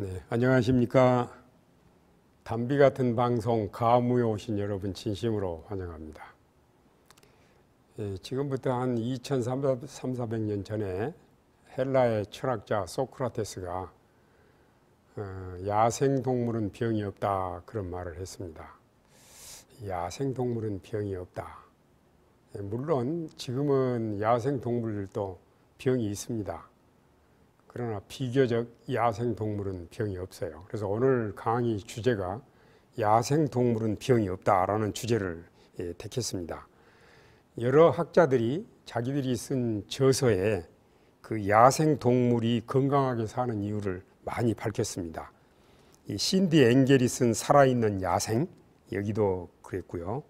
네, 안녕하십니까. 담비 같은 방송 가무에 오신 여러분 진심으로 환영합니다. 예, 지금부터 한 2,300년 전에 헬라의 철학자 소크라테스가 어, 야생동물은 병이 없다 그런 말을 했습니다. 야생동물은 병이 없다. 예, 물론 지금은 야생동물들도 병이 있습니다. 그러나 비교적 야생 동물은 병이 없어요. 그래서 오늘 강의 주제가 야생 동물은 병이 없다라는 주제를 예, 택했습니다. 여러 학자들이 자기들이 쓴 저서에 그 야생 동물이 건강하게 사는 이유를 많이 밝혔습니다. 신디 앵겔이 쓴 살아있는 야생 여기도 그랬고요.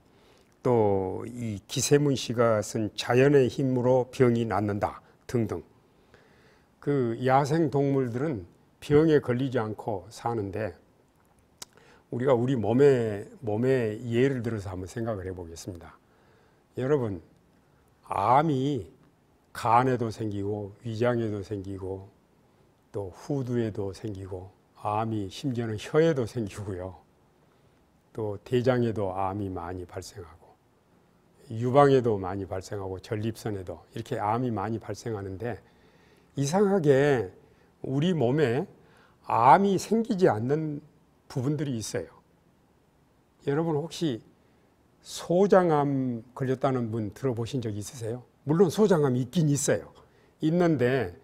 또 이 기세문 씨가 쓴 자연의 힘으로 병이 낫는다 등등. 그 야생 동물들은 병에 걸리지 않고 사는데 우리가 우리 몸에 몸에 예를 들어서 한번 생각을 해보겠습니다. 여러분 암이 간에도 생기고 위장에도 생기고 또 후두에도 생기고 암이 심지어는 혀에도 생기고요. 또 대장에도 암이 많이 발생하고 유방에도 많이 발생하고 전립선에도 이렇게 암이 많이 발생하는데 이상하게 우리 몸에 암이 생기지 않는 부분들이 있어요. 여러분 혹시 소장암 걸렸다는 분 들어보신 적 있으세요? 물론 소장암이 있긴 있어요. 있는데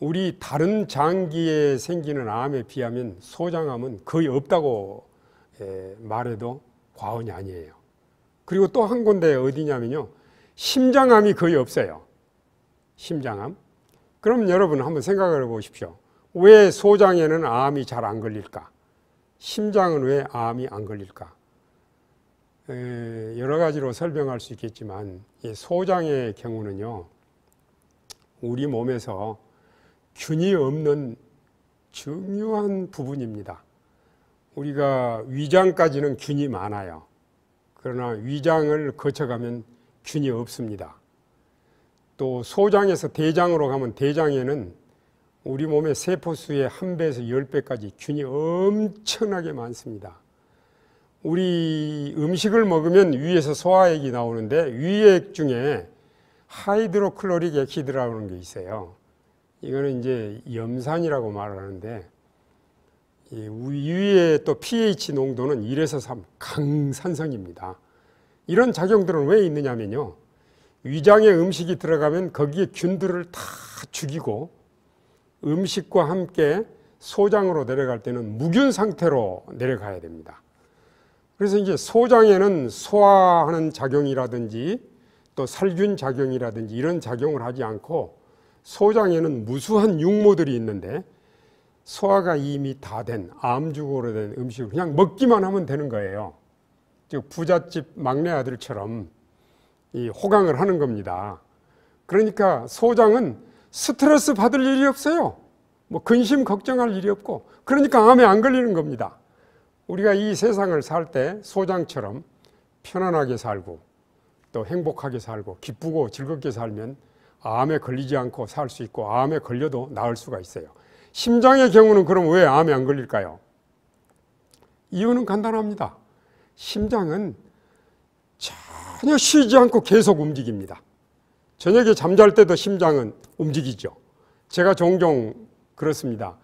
우리 다른 장기에 생기는 암에 비하면 소장암은 거의 없다고 예, 말해도 과언이 아니에요. 그리고 또 한 군데 어디냐면요. 심장암이 거의 없어요. 심장암. 그럼 여러분 한번 생각을 해보십시오. 왜 소장에는 암이 잘 안 걸릴까? 심장은 왜 암이 안 걸릴까? 여러 가지로 설명할 수 있겠지만 소장의 경우는요. 우리 몸에서 균이 없는 중요한 부분입니다. 우리가 위장까지는 균이 많아요. 그러나 위장을 거쳐가면 균이 없습니다. 또 소장에서 대장으로 가면 대장에는 우리 몸의 세포수의 한 배에서 열 배까지 균이 엄청나게 많습니다. 우리 음식을 먹으면 위에서 소화액이 나오는데 위액 중에 하이드로클로릭 액시드라는 게 있어요. 이거는 이제 염산이라고 말 하는데 위의 또 pH 농도는 1에서 3 강산성입니다. 이런 작용들은 왜 있느냐면요. 위장에 음식이 들어가면 거기에 균들을 다 죽이고 음식과 함께 소장으로 내려갈 때는 무균 상태로 내려가야 됩니다. 그래서 이제 소장에는 소화하는 작용이라든지 또 살균 작용이라든지 이런 작용을 하지 않고 소장에는 무수한 육모들이 있는데 소화가 이미 다 된 암죽으로 된 음식을 그냥 먹기만 하면 되는 거예요. 즉 부잣집 막내 아들처럼 이 호강을 하는 겁니다. 그러니까 소장은 스트레스 받을 일이 없어요. 뭐 근심 걱정할 일이 없고 그러니까 암에 안 걸리는 겁니다. 우리가 이 세상을 살 때 소장처럼 편안하게 살고 또 행복하게 살고 기쁘고 즐겁게 살면 암에 걸리지 않고 살 수 있고 암에 걸려도 나을 수가 있어요. 심장의 경우는 그럼 왜 암에 안 걸릴까요? 이유는 간단합니다. 심장은 전혀 쉬지 않고 계속 움직입니다. 저녁에 잠잘 때도 심장은 움직이죠. 제가 종종 그렇습니다.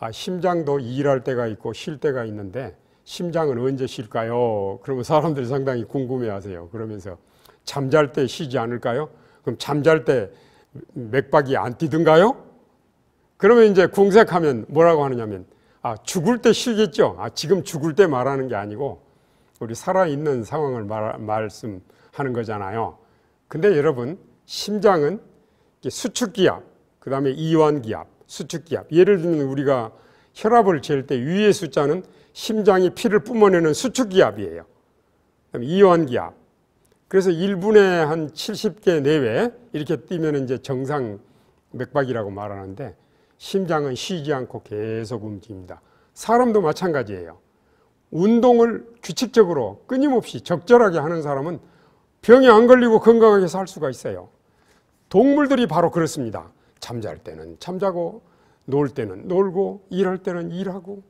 아, 심장도 일할 때가 있고 쉴 때가 있는데 심장은 언제 쉴까요? 그러면 사람들이 상당히 궁금해 하세요. 그러면서 잠잘 때 쉬지 않을까요? 그럼 잠잘 때 맥박이 안 뛰든가요? 그러면 이제 궁색하면 뭐라고 하느냐면 아, 죽을 때 쉬겠죠. 아, 지금 죽을 때 말하는 게 아니고 우리 살아있는 상황을 말, 말씀하는 거잖아요. 근데 여러분, 심장은 수축기압, 그 다음에 이완기압, 수축기압. 예를 들면 우리가 혈압을 잴 때 위의 숫자는 심장이 피를 뿜어내는 수축기압이에요. 이완기압. 그래서 1분에 한 70개 내외 이렇게 뛰면 이제 정상 맥박이라고 말하는데 심장은 쉬지 않고 계속 움직입니다. 사람도 마찬가지예요. 운동을 규칙적으로 끊임없이 적절하게 하는 사람은 병에안 걸리고 건강하게 살 수가 있어요. 동물들이 바로 그렇습니다. 잠잘 때는 잠자고 놀 때는 놀고 일할 때는 일하고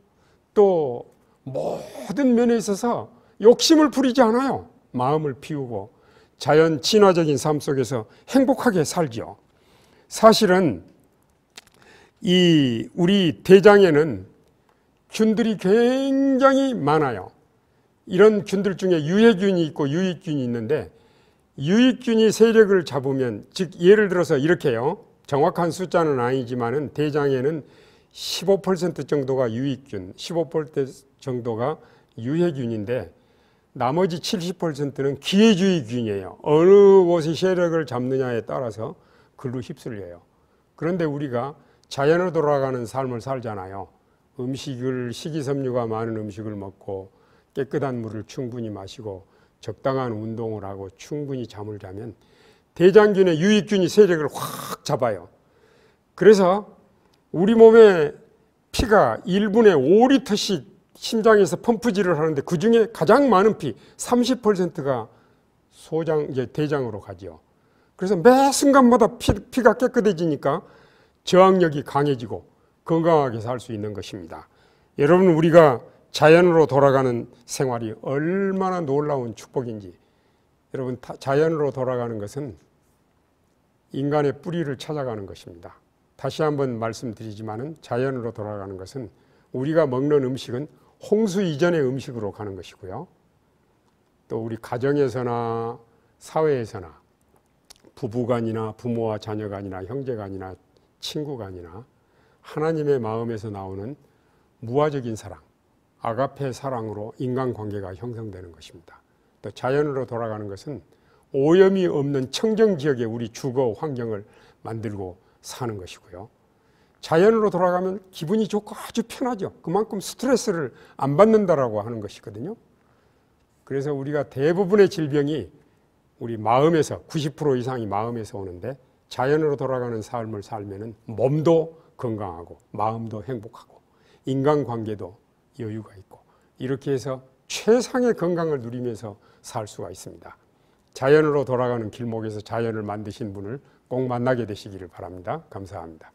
또 모든 면에 있어서 욕심을 부리지 않아요. 마음을 피우고 자연 친화적인 삶 속에서 행복하게 살죠. 사실은 이 우리 대장에는 균들이 굉장히 많아요. 이런 균들 중에 유해균이 있고 유익균이 있는데 유익균이 세력을 잡으면 즉 예를 들어서 이렇게요. 정확한 숫자는 아니지만은 대장에는 15% 정도가 유익균, 15% 정도가 유해균인데 나머지 70%는 기회주의균이에요. 어느 곳이 세력을 잡느냐에 따라서 글로 휩쓸려요. 그런데 우리가 자연으로 돌아가는 삶을 살잖아요. 음식을 식이섬유가 많은 음식을 먹고 깨끗한 물을 충분히 마시고 적당한 운동을 하고 충분히 잠을 자면 대장균의 유익균이 세력을 확 잡아요. 그래서 우리 몸에 피가 1분에 5리터씩 심장에서 펌프질을 하는데 그 중에 가장 많은 피 30%가 소장 이제 대장으로 가죠. 그래서 매 순간마다 피, 피가 깨끗해지니까 저항력이 강해지고 건강하게 살 수 있는 것입니다. 여러분 우리가 자연으로 돌아가는 생활이 얼마나 놀라운 축복인지 여러분 자연으로 돌아가는 것은 인간의 뿌리를 찾아가는 것입니다. 다시 한번 말씀드리지만 자연으로 돌아가는 것은 우리가 먹는 음식은 홍수 이전의 음식으로 가는 것이고요. 또 우리 가정에서나 사회에서나 부부간이나 부모와 자녀간이나 형제간이나 친구간이나 하나님의 마음에서 나오는 무화적인 사랑, 아가페 사랑으로 인간관계가 형성되는 것입니다. 또 자연으로 돌아가는 것은 오염이 없는 청정 지역에 우리 주거 환경을 만들고 사는 것이고요. 자연으로 돌아가면 기분이 좋고 아주 편하죠. 그만큼 스트레스를 안 받는다라고 하는 것이거든요. 그래서 우리가 대부분의 질병이 우리 마음에서 90% 이상이 마음에서 오는데 자연으로 돌아가는 삶을 살면은 몸도 건강하고 마음도 행복하고 인간관계도 여유가 있고 이렇게 해서 최상의 건강을 누리면서 살 수가 있습니다. 자연으로 돌아가는 길목에서 자연을 만드신 분을 꼭 만나게 되시기를 바랍니다. 감사합니다.